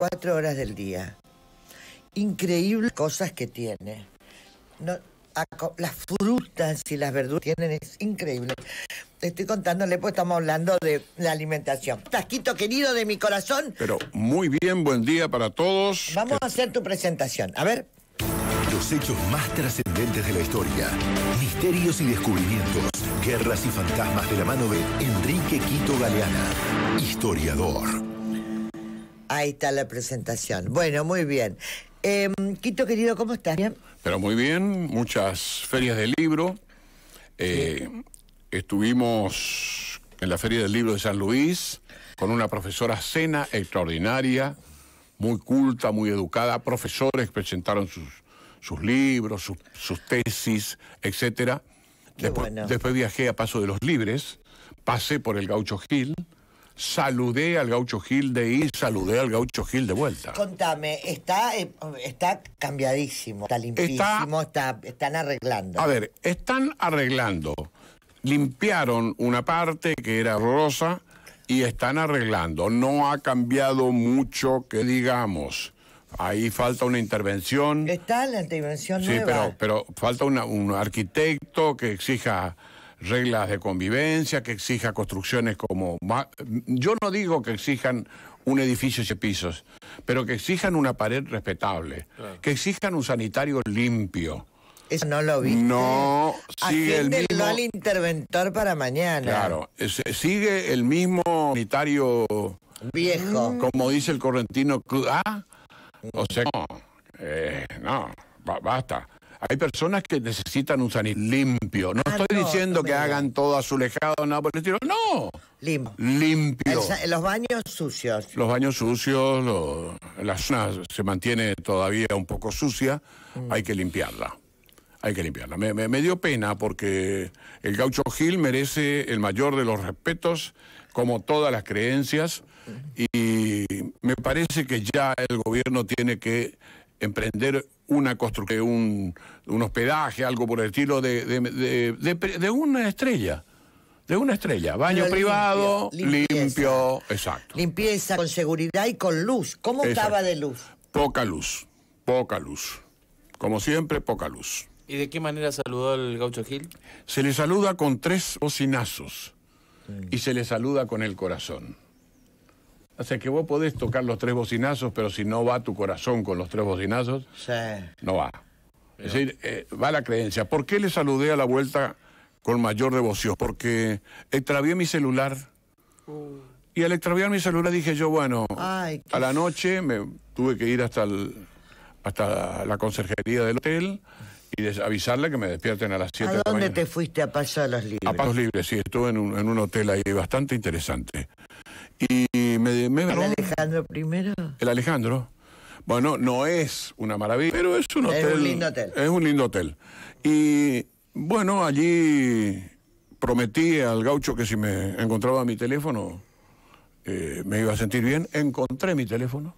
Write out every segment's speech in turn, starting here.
cuatro horas del día. Increíbles cosas que tiene. No, las frutas y las verduras tienen es increíble. Te estoy contándole, pues estamos hablando de la alimentación. Tasquito querido de mi corazón. Pero muy bien, buen día para todos. Vamos a hacer tu presentación. A ver. Los hechos más trascendentes de la historia. Misterios y descubrimientos. Guerras y fantasmas de la mano de Enrique Quito Galeana, historiador. Ahí está la presentación. Bueno, muy bien. Em, Quito querido, ¿cómo estás? ¿Bien? Pero muy bien, muchas ferias de libro. Eh, estuvimos en la Feria del Libro de San Luis con una profesora cena extraordinaria, muy culta, muy educada. Profesores presentaron sus, sus libros, sus, tesis, etc. después viajé a Paso de los Libres, pasé por el Gaucho Gil saludé al gaucho Gil de ahí, saludé al gaucho Gil de vuelta. Contame, está, eh, está cambiadísimo, está limpísimo, están arreglando. A ver, están arreglando. Limpiaron una parte que era rosa y están arreglando. No ha cambiado mucho que digamos. Ahí falta una intervención. Está la intervención sí, nueva. Sí, pero, falta un arquitecto que exija reglas de convivencia, que exija construcciones como... Yo no digo que exijan un edificio de pisos, pero que exijan una pared respetable, que exijan un sanitario limpio. Eso no lo vi. No, sigue el mismo... al interventor para mañana. Claro, eh, sigue el mismo sanitario... Viejo. Mm. Como dice el correntino... ¿ah? o sea, no, eh, no basta. Hay personas que necesitan un sanitario limpio. No ah, estoy diciendo que hagan todo azulejado, nada por el estilo. No. limpio. los baños sucios. Los baños sucios, la zona se mantiene todavía un poco sucia. Mm. Hay que limpiarla. Hay que limpiarla. Me, dio pena porque el gaucho Gil merece el mayor de los respetos, como todas las creencias. Mm. Y me parece que ya el gobierno tiene que emprender una construcción, eh, un, hospedaje, algo por el estilo de, de, una estrella. De una estrella, baño privado, limpio, exacto. Limpieza con seguridad y con luz. ¿Cómo estaba de luz? Poca luz, poca luz. Como siempre, poca luz. ¿Y de qué manera saludó el gaucho Gil? Se le saluda con tres bocinazos y se le saluda con el corazón. O sea que vos podés tocar los tres bocinazos, pero si no va tu corazón con los tres bocinazos, no va. Es decir, eh, va la creencia. ¿Por qué le saludé a la vuelta con mayor devoción? Porque extravié mi celular. Uh. Y al extraviar mi celular dije yo, bueno, a la noche me tuve que ir hasta, hasta la conserjería del hotel y avisarle que me despierten a las 7 de la ¿A dónde te fuiste a Pasos Libres? A Pasos Libres, sí, estuve en un, en un hotel ahí bastante interesante. Y me, ¿El Alejandro primero? El Alejandro. Bueno, no es una maravilla, pero es un hotel. Es un lindo hotel. Es un lindo hotel. Y bueno, allí prometí al gaucho que si me encontraba mi teléfono, eh, me iba a sentir bien. Encontré mi teléfono.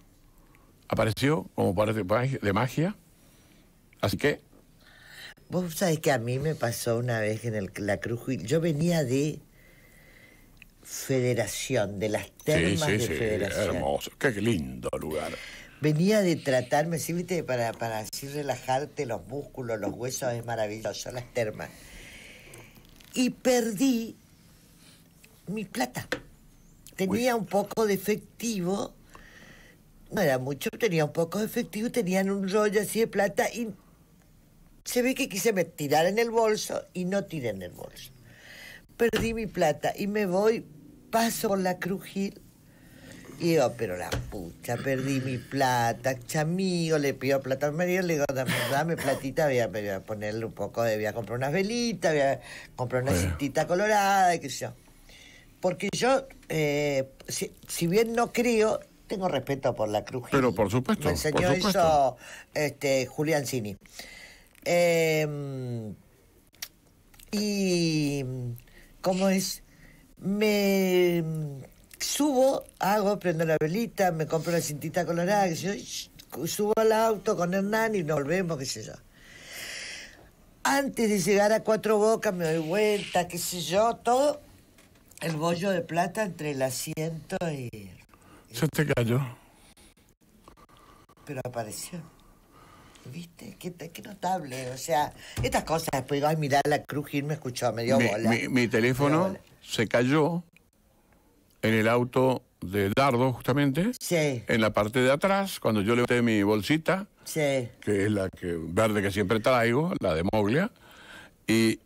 Apareció como parte de magia. Así que. Vos sabés que a mí me pasó una vez en el, la Cruz Yo venía de Federación, de las termas Federación. Hermoso, qué lindo lugar. Venía de tratarme, sí, viste, para, así relajarte los músculos, los huesos, es maravilloso, las termas. Y perdí mi plata. Tenía un poco de efectivo, no era mucho, tenía un poco de efectivo, tenían un rollo así de plata y se ve que quise me tirar en el bolso y no tiré en el bolso perdí mi plata y me voy, paso por la crujil. Y digo, pero la pucha, perdí mi plata, chamigo, le pido plata al marido, le digo, dame, platita, voy a, ponerle un poco de, voy a comprar unas velitas, voy a comprar una cintita colorada, y qué sé yo. Porque yo, eh, si, bien no creo, tengo respeto por la Cruz Pero por supuesto. Me enseñó eso este, Julián Cini. Em, y ¿cómo es? Me subo, hago, prendo la velita, me compro la cintita colorada, yo, subo al auto con Hernán y nos volvemos, qué sé yo. Antes de llegar a Cuatro Bocas me doy vuelta, qué sé yo, todo el bollo de plata entre el asiento y... Se te cayó. Pero apareció. ¿Viste? Qué, notable. O sea, estas cosas después, pues, ay, mirá, la crujir me escuchó, me dio mi, bola. Mi, teléfono se cayó en el auto de Dardo, justamente. Sí. En la parte de atrás, cuando yo levanté mi bolsita, sí. que es la que verde que siempre traigo, la de Moglia, y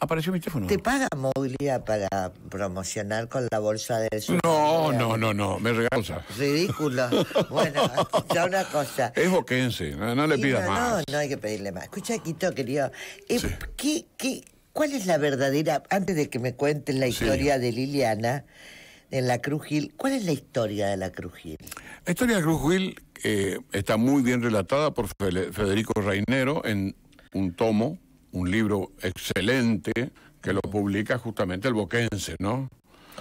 apareció mi teléfono. ¿Te paga Muglia para promocionar con la bolsa de... No, no, no, no, me regalza. Ridículo. Bueno, ya una cosa. Es boquense, no, le pidas más. No, no hay que pedirle más. Escucha, Quito, querido. Eh, ¿qué, qué, cuál es la verdadera, antes de que me cuenten la historia de Liliana, en la Cruz Gil, ¿cuál es la historia de la Cruz Gil? La historia de la Cruz Gil eh, está muy bien relatada por Federico Reinero en un tomo un libro excelente que lo publica justamente el boquense, ¿no?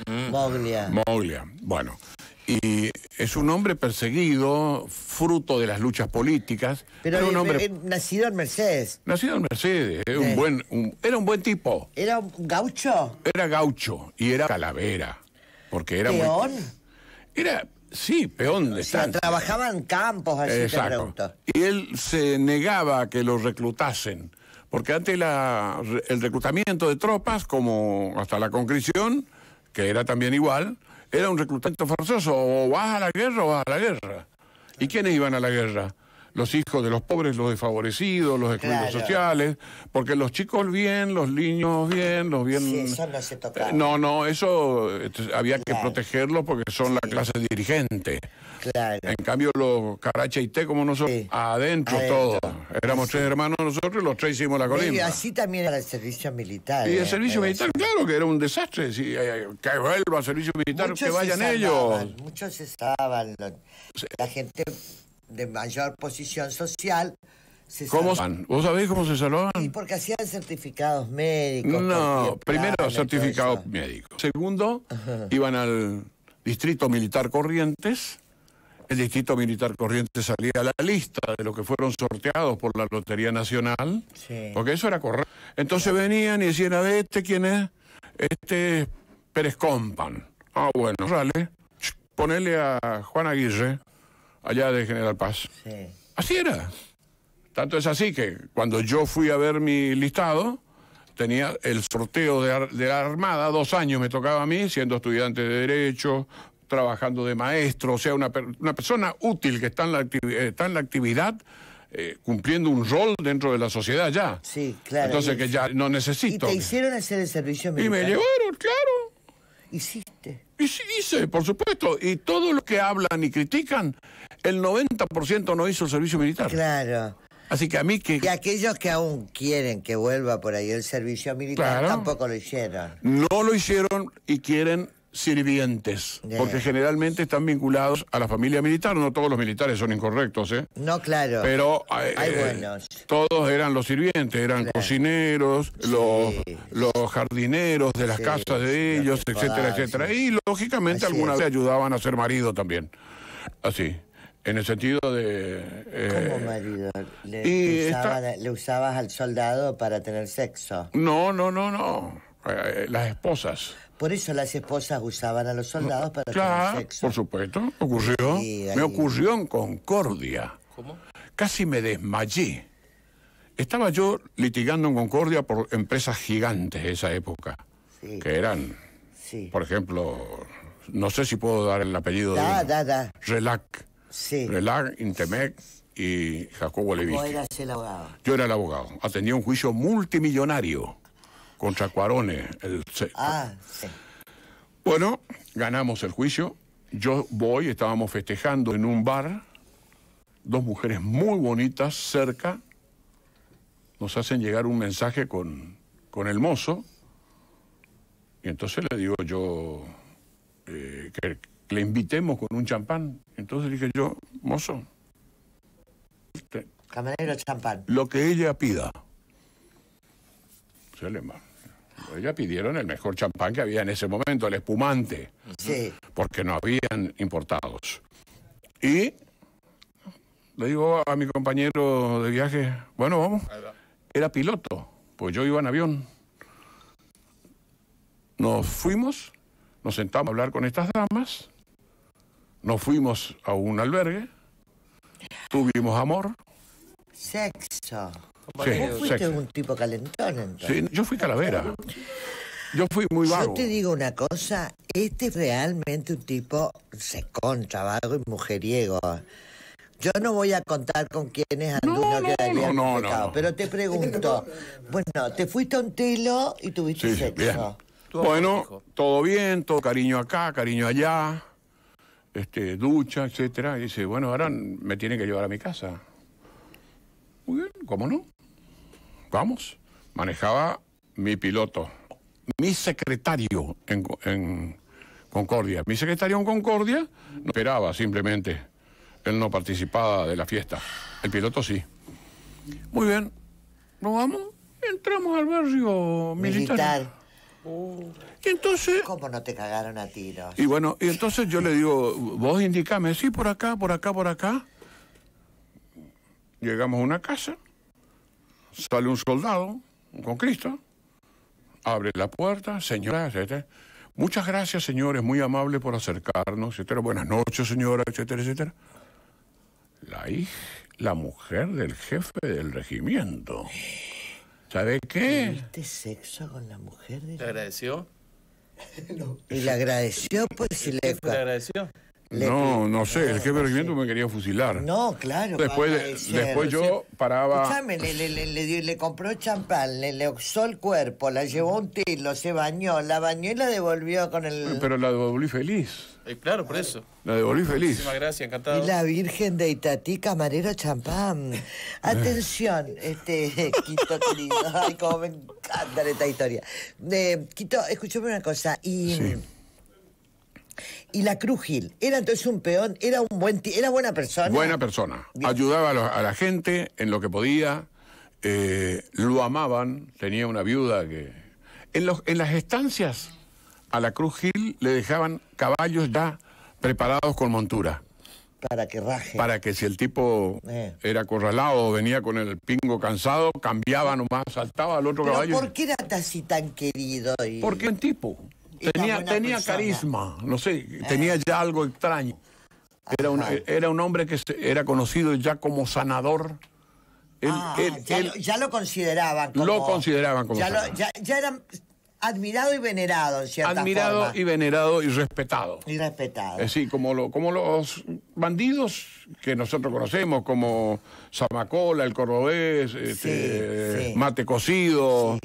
Mm. Moglia. Moglia, bueno. Y es un hombre perseguido, fruto de las luchas políticas. Pero un hombre... nacido en Mercedes. Nacido en Mercedes, era, un buen, tipo. ¿Era un gaucho? Era gaucho y era calavera. Porque era ¿Peón? Era, sí, peón de o trabajaba en campos así Exacto. y él se negaba a que lo reclutasen porque antes el reclutamiento de tropas, como hasta la concreción, que era también igual, era un reclutamiento forzoso, o vas a la guerra o vas a la guerra. ¿Y quiénes iban a la guerra? los hijos de los pobres, los desfavorecidos, los excluidos sociales, porque los chicos bien, los niños bien, los bien... Sí, eso no se eh, tocaba. No, no, eso este, había que protegerlos porque son la clase dirigente. Claro. En cambio, los caracha y té, como nosotros, adentro, todos. Éramos tres hermanos nosotros y los tres hicimos la colina. Y así también era el servicio militar. Y el eh, servicio pues. militar, claro, que era un desastre. Si, eh, que vuelva el servicio militar, que vayan ellos. Muchos estaban. La gente de mayor posición social. Se ¿Cómo, salvaban. ¿Vos sabés cómo se salvaban? Y porque hacían certificados médicos. No, primero certificados médicos... Segundo, iban al Distrito Militar Corrientes. El Distrito Militar Corrientes salía a la lista de los que fueron sorteados por la Lotería Nacional. Porque eso era correcto. Entonces venían y decían, a ver, ¿este quién es? Este es Pérez Compan. Ah, bueno, Ponele a Juan Aguirre allá de General Paz. Así era. Tanto es así que cuando yo fui a ver mi listado, tenía el sorteo de, la Armada, dos años me tocaba a mí, siendo estudiante de Derecho, trabajando de maestro, o sea, una, una persona útil que está en la, eh, está en la actividad. Eh, cumpliendo un rol dentro de la sociedad ya. Sí, claro. Entonces que ya no necesito. Y te hicieron hacer el servicio militar. Y me llevaron, claro. Hiciste. Y sí hice, por supuesto. Y todo lo que hablan y critican, el 90% no hizo el servicio militar. Claro. Así que a mí que... Y aquellos que aún quieren que vuelva por ahí el servicio militar tampoco lo hicieron. No lo hicieron y quieren sirvientes, porque generalmente están vinculados a la familia militar. No todos los militares son incorrectos, ¿eh? No, claro. Pero Hay eh, eh, buenos. todos eran los sirvientes, eran cocineros, los, los, jardineros de las casas de ellos, etcétera, etcétera. Y lógicamente alguna vez ayudaban a ser marido también. Así. En el sentido de... Eh, ¿Cómo marido? ¿Le, y ¿Le usabas al soldado para tener sexo? No, no, no, no. las esposas. Por eso las esposas usaban a los soldados para tener sexo. Por supuesto, ocurrió. Me ocurrió en Concordia. ¿Cómo? Casi me desmayé. Estaba yo litigando en Concordia por empresas gigantes de esa época. Sí. Que eran, por ejemplo, no sé si puedo dar el apellido da, de. Da, da. Relac. Sí. Relac, Intemec y Jacobo Levi. Yo era el abogado. Atendía un juicio multimillonario contra Cuarone. El ah, sí. Bueno, ganamos el juicio. Yo voy, estábamos festejando en un bar. Dos mujeres muy bonitas cerca nos hacen llegar un mensaje con, con el mozo. Y entonces le digo yo eh, que le invitemos con un champán. Entonces dije yo, mozo. Camarero champán. Lo que ella pida. Se le va ella pues pidieron el mejor champán que había en ese momento, el espumante. Sí. Porque no habían importados. Y le digo a mi compañero de viaje, bueno, vamos. Era piloto, pues yo iba en avión. Nos fuimos, nos sentamos a hablar con estas damas, nos fuimos a un albergue, tuvimos amor. Sexo. ¿Cómo fuiste un tipo calentón entonces? Sí, yo fui calavera. Yo fui muy vago. Yo te digo una cosa, este es realmente un tipo secón, vago y mujeriego. Yo no voy a contar con quienes anduvo no, quedaría no, pero te pregunto, bueno, te fuiste a un tilo y tuviste sexo. Bueno, todo bien, todo cariño acá, cariño allá, este, ducha, etcétera. Y dice, bueno, ahora me tiene que llevar a mi casa. Muy bien, ¿cómo no? vamos, manejaba mi piloto, mi secretario en, Concordia. Mi secretario en Concordia no esperaba simplemente, él no participaba de la fiesta, el piloto sí. Muy bien, nos vamos, entramos al barrio militar. Y entonces. ¿Cómo no te cagaron a tiros? Y bueno, y entonces yo le digo, vos indícame, sí, por acá, por acá, por acá. Llegamos a una casa, Sale un soldado con Cristo, abre la puerta, señora, etcétera. Muchas gracias, señores, muy amable por acercarnos, etcétera. Buenas noches, señora, etcétera, etcétera. La hija, la mujer del jefe del regimiento. ¿Sabe qué? ¿Tuviste sexo con la mujer del ¿Te agradeció? Y le agradeció, pues, si ¿Le agradeció? no, no sé, el jefe me quería fusilar. No, claro. Después, después yo paraba. Escuchame, le, le, le, compró champán, le, oxó el cuerpo, la llevó un telo, se bañó, la bañó y la devolvió con el. Pero la devolví feliz. Eh, claro, por eso. La devolví feliz. Muchísimas gracias, encantado. Y la Virgen de Itatí, camarero champán. Eh. Atención, este, Quito querido. Ay, cómo me encanta esta historia. Eh, Quito, escúchame una cosa. Y. Sí y la Cruz Gil. Era entonces un peón, era un buen era buena persona. Buena persona. Ayudaba a, la gente en lo que podía. Eh, lo amaban. Tenía una viuda que. En, los, en las estancias a la Cruz Gil le dejaban caballos ya preparados con montura. Para que raje. Para que si el tipo eh. era acorralado o venía con el pingo cansado, cambiaba nomás, saltaba al otro caballo. ¿Por qué era así tan querido? Y... Porque el un tipo tenía, carisma, no sé, tenía eh. ya algo extraño. Era un, era un hombre que era conocido ya como sanador. Ah, ya, lo, consideraban como. Lo consideraban como. Ya, ya, ya, admirado y venerado, en cierta Admirado y venerado y respetado. Y respetado. Es decir, como, como los bandidos que nosotros conocemos, como Zamacola, el cordobés, este, mate cocido,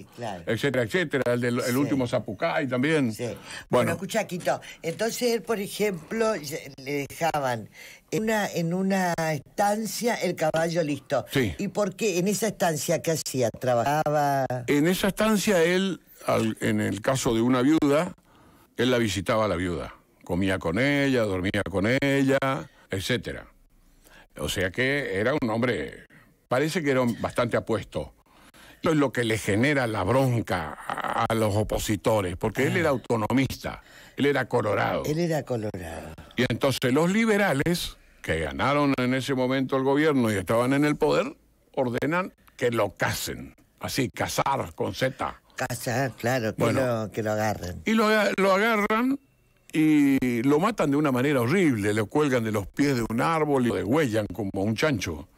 etcétera, etcétera, el, del, último Zapucay también. Bueno. bueno, escucha, Quito, entonces él, por ejemplo, le dejaban una, en una estancia el caballo listo. Sí. ¿Y por qué en esa estancia qué hacía? ¿Trabajaba? En esa estancia él en el caso de una viuda, él la visitaba a la viuda, comía con ella, dormía con ella, etcétera. O sea que era un hombre, parece que era bastante apuesto. Esto es lo que le genera la bronca a, los opositores, porque él era ah. autonomista, él era colorado. Él era colorado. Y entonces los liberales, que ganaron en ese momento el gobierno y estaban en el poder, ordenan que lo casen. Así, casar con Z casa, claro, que, lo, que lo agarren. Y lo, agarran y lo matan de una manera horrible, lo cuelgan de los pies de un árbol y lo degüellan como un chancho.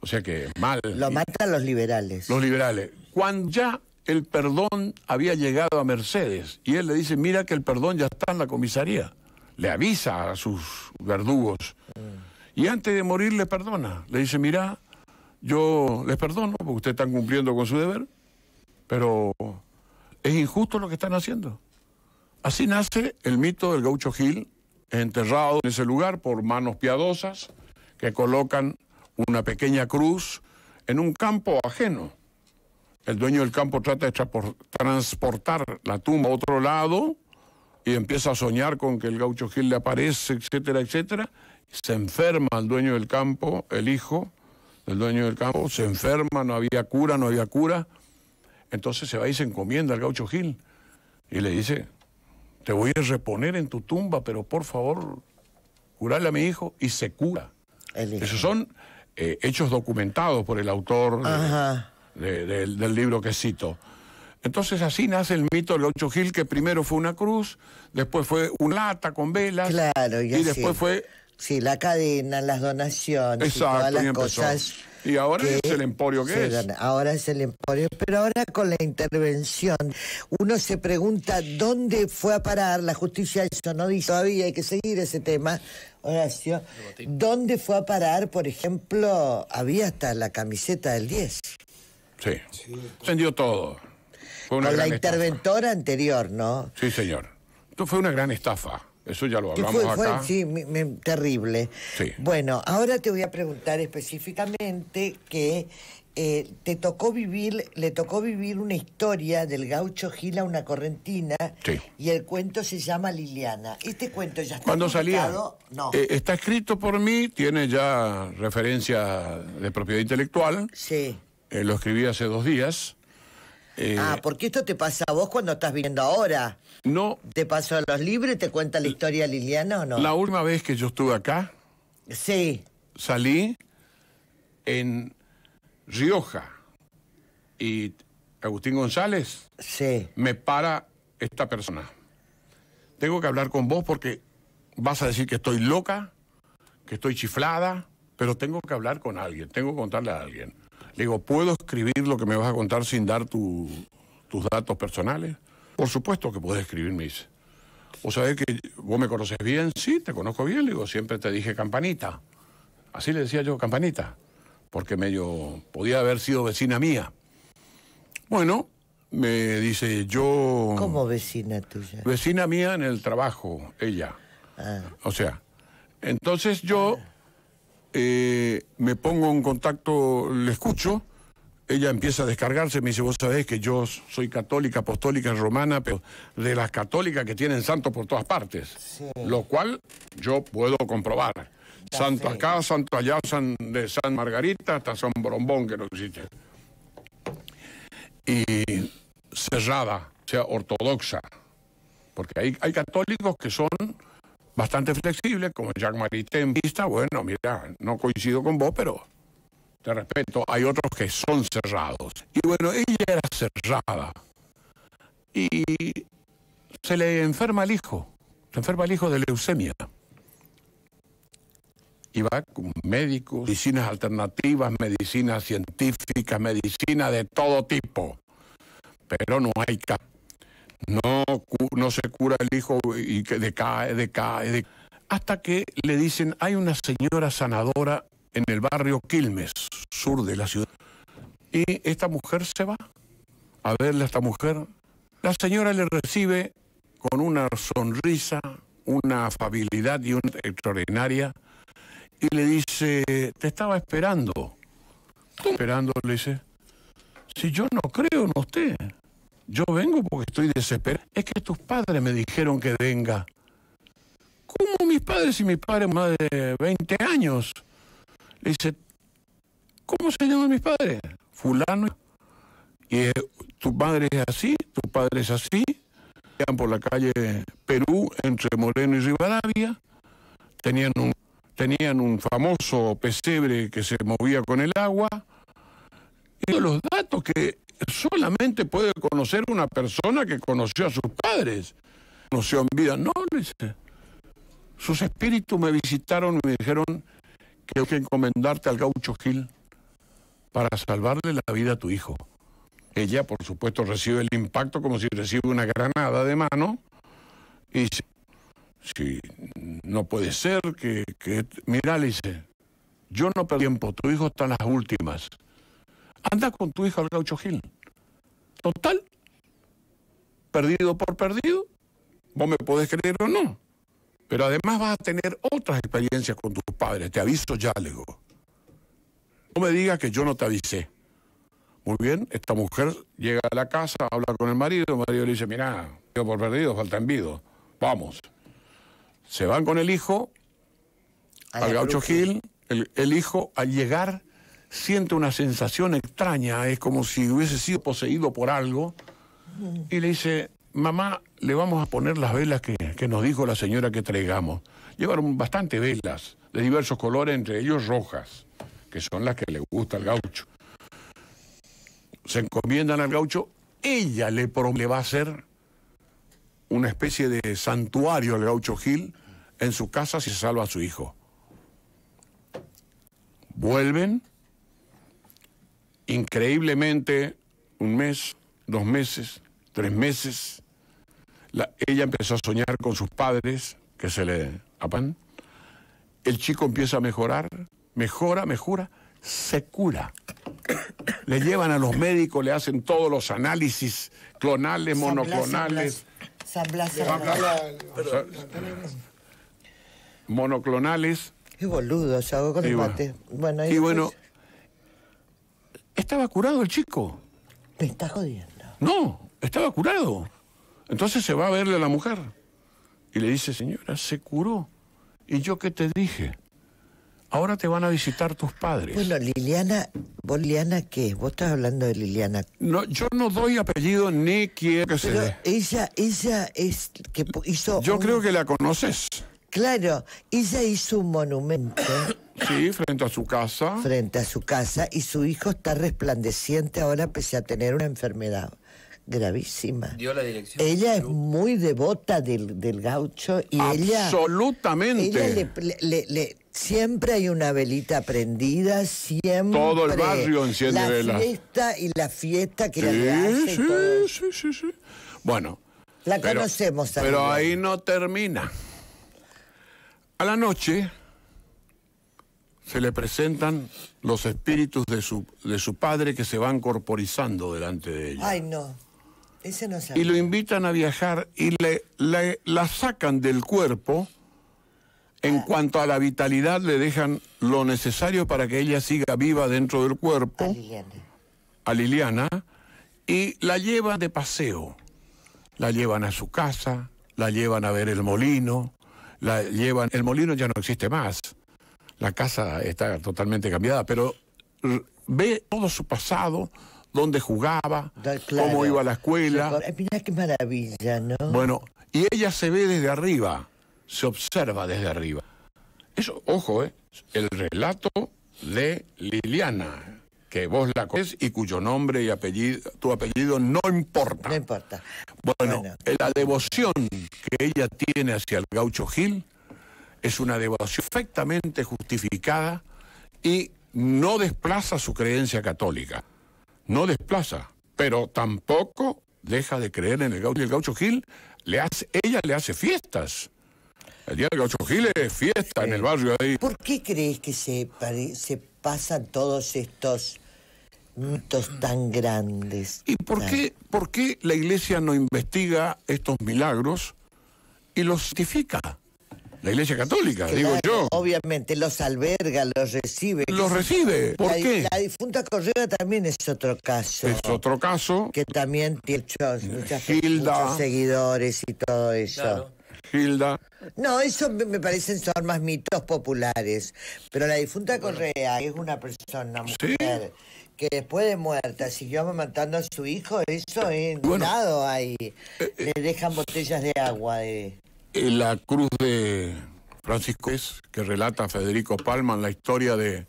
O sea que mal. Lo matan los liberales. Los liberales. Cuando ya el perdón había llegado a Mercedes y él le dice, mira que el perdón ya está en la comisaría. Le avisa a sus verdugos. Mm. Y antes de morir le perdona. Le dice, mira, yo les perdono porque ustedes están cumpliendo con su deber. Pero es injusto lo que están haciendo. Así nace el mito del gaucho Gil, enterrado en ese lugar por manos piadosas que colocan una pequeña cruz en un campo ajeno. El dueño del campo trata de transportar la tumba a otro lado y empieza a soñar con que el gaucho Gil le aparece, etcétera, etcétera. Se enferma el dueño del campo, el hijo del dueño del campo, se enferma, no había cura, no había cura. Entonces se va y se encomienda al gaucho Gil y le dice, te voy a reponer en tu tumba, pero por favor, curale a mi hijo y se cura. Esos son eh, hechos documentados por el autor del libro que cito. Entonces así nace el mito del gaucho Gil, que primero fue una cruz, después fue una lata con velas, claro, y después fue... Sí, la cadena, las donaciones, todas las cosas y ahora es el emporio que es. Ahora es el emporio, pero ahora con la intervención uno se pregunta dónde fue a parar la justicia, eso no dice todavía, hay que seguir ese tema. Horacio, ¿dónde fue a parar, por ejemplo, había hasta la camiseta del 10? Sí, sí. todo. con la interventora anterior, ¿no? Sí, señor. Esto fue una gran estafa. Eso ya lo hablamos Sí, terrible. Bueno, ahora te voy a preguntar específicamente que eh, te tocó vivir, le tocó vivir una historia del gaucho Gila, una correntina, y el cuento se llama Liliana. Este cuento ya está publicado? salía? No. Eh, está escrito por mí, tiene ya referencia de propiedad intelectual. Sí. Eh, lo escribí hace dos días. ah, porque esto te pasa a vos cuando estás viendo ahora. No. ¿Te pasó los libres? ¿Te cuenta la historia Liliana o no? La última vez que yo estuve acá. Sí. Salí en Rioja y Agustín González. Sí. Me para esta persona. Tengo que hablar con vos porque vas a decir que estoy loca, que estoy chiflada, pero tengo que hablar con alguien, tengo que contarle a alguien. Le digo, ¿puedo escribir lo que me vas a contar sin dar tus datos personales? Por supuesto que puedes escribir, dice. O sabés que vos me conoces bien? Sí, te conozco bien, le digo, siempre te dije campanita. Así le decía yo, campanita, porque medio podía haber sido vecina mía. Bueno, me dice, yo... ¿Cómo vecina tuya? Vecina mía en el trabajo, ella. Ah. O sea, entonces yo ah. eh, me pongo en contacto, le escucho ella empieza a descargarse, me dice, vos sabés que yo soy católica, apostólica, romana, pero de las católicas que tienen santos por todas partes, lo cual yo puedo comprobar. santo acá, santo allá, san, de San Margarita hasta San Brombón, que no existe. Y cerrada, o sea, ortodoxa, porque hay, hay católicos que son bastante flexibles, como Jacques Maritain, bueno, mira, no coincido con vos, pero te respeto, hay otros que son cerrados. Y bueno, ella era cerrada. Y se le enferma el hijo, se enferma el hijo de leucemia. Y va con médicos, medicinas alternativas, medicinas científicas, medicina de todo tipo. Pero no hay No, no se cura el hijo y que decae, decae, decae. Hasta que le dicen, hay una señora sanadora en el barrio Quilmes, sur de la ciudad. Y esta mujer se va a verle a esta mujer. La señora le recibe con una sonrisa, una afabilidad y una extraordinaria, y le dice, te estaba esperando. Esperando, le dice, si yo no creo en usted, yo vengo porque estoy desesperado. Es que tus padres me dijeron que venga. ¿Cómo mis padres y mis padres más de 20 años? dice, ¿cómo se llaman mis padres? Fulano. Y tu padre es así, tu padre es así. eran por la calle Perú, entre Moreno y Rivadavia. Tenían un, tenían un famoso pesebre que se movía con el agua. Y los datos que solamente puede conocer una persona que conoció a sus padres. Conoció en vida. No, dice. Sus espíritus me visitaron y me dijeron Creo que encomendarte al gaucho Gil para salvarle la vida a tu hijo. Ella, por supuesto, recibe el impacto como si recibe una granada de mano y dice, no puede ser que, ...mirá, dice, yo no perdí tiempo, tu hijo está en las últimas. Anda con tu hijo al gaucho Gil. Total, perdido por perdido, vos me podés creer o no. Pero además vas a tener otras experiencias con tus padres. Te aviso ya, algo No me digas que yo no te avisé. Muy bien, esta mujer llega a la casa, habla con el marido, el marido le dice, mira, yo por perdido, falta envido. Vamos. Se van con el hijo al gaucho Gil, el, el hijo al llegar siente una sensación extraña, es como si hubiese sido poseído por algo, y le dice, mamá, le vamos a poner las velas que, nos dijo la señora que traigamos. Llevaron bastante velas de diversos colores, entre ellos rojas, que son las que le gusta al gaucho. Se encomiendan al gaucho, ella le, le va a hacer una especie de santuario al gaucho Gil en su casa si se salva a su hijo. Vuelven, increíblemente, un mes, dos meses, tres meses, ella empezó a soñar con sus padres, que se le apan. El chico empieza a mejorar, mejora, mejora, se cura. Le llevan a los médicos, le hacen todos los análisis clonales, monoclonales. monoclonales. Qué boludo, se con el mate. Bueno, y, estaba curado el chico. Me estás jodiendo. No, estaba curado. Entonces se va a verle a la mujer y le dice, señora, se curó. ¿Y yo qué te dije? Ahora te van a visitar tus padres. Bueno, Liliana, ¿vos Liliana qué? ¿Vos estás hablando de Liliana? No, yo no doy apellido ni quiero que se Ella, ella es que hizo. Yo creo que la conoces. Claro, ella hizo un monumento. Sí, frente a su casa. Frente a su casa y su hijo está resplandeciente ahora pese a tener una enfermedad gravísima. Dio la dirección. Ella es muy devota del, del gaucho y ella. Absolutamente. siempre hay una velita prendida, siempre. Todo el barrio enciende la vela. La fiesta y la fiesta que la hace. Sí, sí, sí, sí. Bueno. La conocemos Pero ahí no termina. A la noche se le presentan los espíritus de su, de su padre que se van corporizando delante de ella. Ay, no y lo invitan a viajar y le, la sacan del cuerpo. En ah. cuanto a la vitalidad, le dejan lo necesario para que ella siga viva dentro del cuerpo. A Liliana. A Liliana y la llevan de paseo. La llevan a su casa, la llevan a ver el molino, la llevan. El molino ya no existe más. La casa está totalmente cambiada, pero ve todo su pasado, dónde jugaba, cómo iba a la escuela. Mirá qué maravilla, ¿no? Bueno, y ella se ve desde arriba, se observa desde arriba. Eso, ojo, ¿eh? el relato de Liliana, que vos la conoces y cuyo nombre y apellido, tu apellido no importa. No importa. bueno, eh, la devoción que ella tiene hacia el gaucho Gil es una devoción perfectamente justificada y no desplaza su creencia católica no desplaza, pero tampoco deja de creer en el gaucho. gaucho Gil, le hace, ella le hace fiestas. El día del gaucho Gil es fiesta en el barrio ahí. ¿Por qué crees que se, pasan todos estos mitos tan grandes? ¿Y por, qué, por qué la iglesia no investiga estos milagros y los justifica? La Iglesia Católica, digo yo. Obviamente, los alberga, los recibe. Los recibe, ¿por la, qué? La difunta Correa también es otro caso. Es otro caso. Que también tiene muchos seguidores y todo eso. Claro. Gilda. No, eso me parecen son más mitos populares. Pero la difunta Correa es una persona, mujer, que después de muerta siguió amamantando a su hijo, eso es lado ahí. Eh, eh. Le dejan botellas de agua. De... Eh, la cruz de Francisco es que relata Federico Palma en la historia de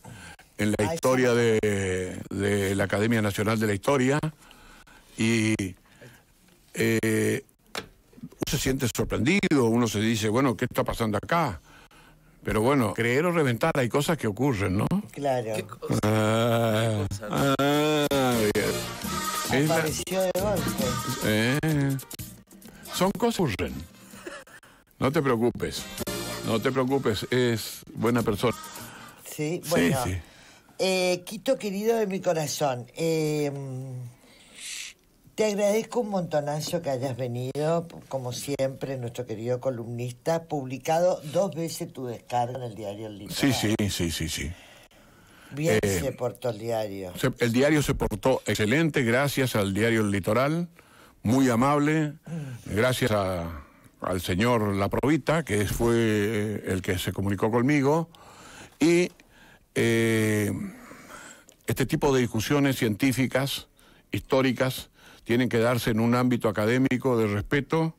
en la historia de, la Academia Nacional de la Historia y eh, uno se siente sorprendido, uno se dice, bueno, ¿qué está pasando acá? Pero bueno, creer o reventar, hay cosas que ocurren, ¿no? Claro. ¿Qué Ah, ah de golpe. Eh, son cosas que ocurren. No te preocupes, no te preocupes, es buena persona. Sí, bueno. Eh, Quito querido de mi corazón, em, te agradezco un montonazo que hayas venido, como siempre, nuestro querido columnista, publicado dos veces tu descarga en el diario El Litoral. Sí, sí, sí, sí, sí. Bien eh, se portó el diario. el diario se portó excelente, gracias al diario El Litoral, muy amable, mm. gracias a al señor Laprovita, que fue eh, el que se comunicó conmigo, y eh, este tipo de discusiones científicas, históricas, tienen que darse en un ámbito académico de respeto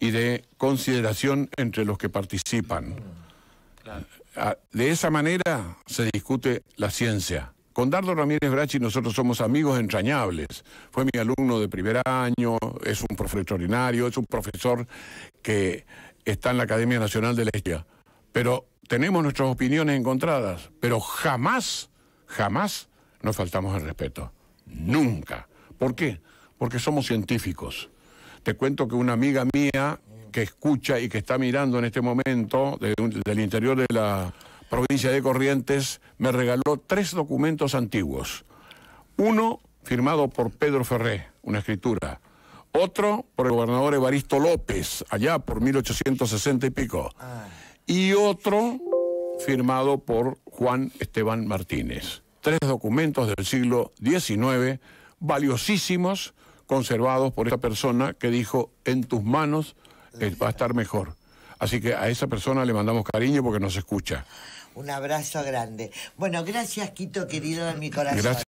y de consideración entre los que participan. Ah, de esa manera se discute la ciencia. Con Dardo Ramírez Brachi nosotros somos amigos entrañables. Fue mi alumno de primer año, es un profesor ordinario, es un profesor que está en la Academia Nacional de la Pero tenemos nuestras opiniones encontradas, pero jamás, jamás nos faltamos el respeto. Nunca. ¿Por qué? Porque somos científicos. Te cuento que una amiga mía que escucha y que está mirando en este momento del interior de la provincia de Corrientes, me regaló tres documentos antiguos. Uno firmado por Pedro Ferré, una escritura. Otro por el gobernador Evaristo López, allá por 1860 y pico. Ah. Y otro firmado por Juan Esteban Martínez. Tres documentos del siglo XIX, valiosísimos, conservados por esa persona que dijo, en tus manos va a estar mejor. Así que a esa persona le mandamos cariño porque nos escucha. Un abrazo grande. Bueno, gracias, Quito, querido de mi corazón.